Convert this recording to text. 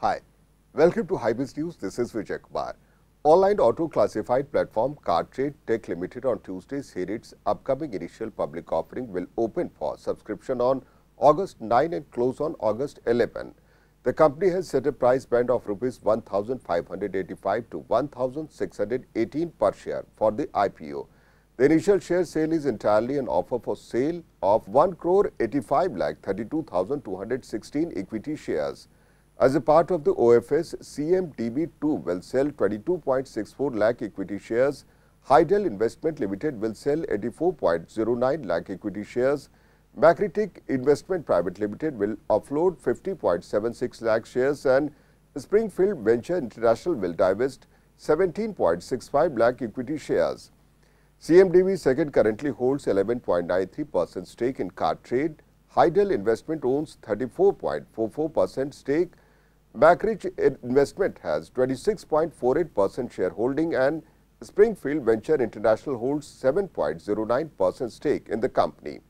Hi, welcome to Hybrids News. This is Vijay Kumar. Online auto classified platform CarTrade Tech Limited on Tuesday said its upcoming initial public offering will open for subscription on August 9 and close on August 11. The company has set a price band of rupees 1585 to 1618 per share for the IPO. The initial share sale is entirely an offer for sale of 1 crore 85 lakh 32,216 equity shares. As a part of the OFS, CMTB2 will sell 22.64 lakh equity shares. Hydel Investment Limited will sell 84.09 lakh equity shares. Macritic Investment Private Limited will offload 50.76 lakh shares and Springfield Venture International will divest 17.65 lakh equity shares. CMDB second currently holds 11.93% stake in Car Trade. Hydel Investment owns 34.44% stake Backridge Investment has 26.48% shareholding and Springfield Venture International holds 7.09% stake in the company.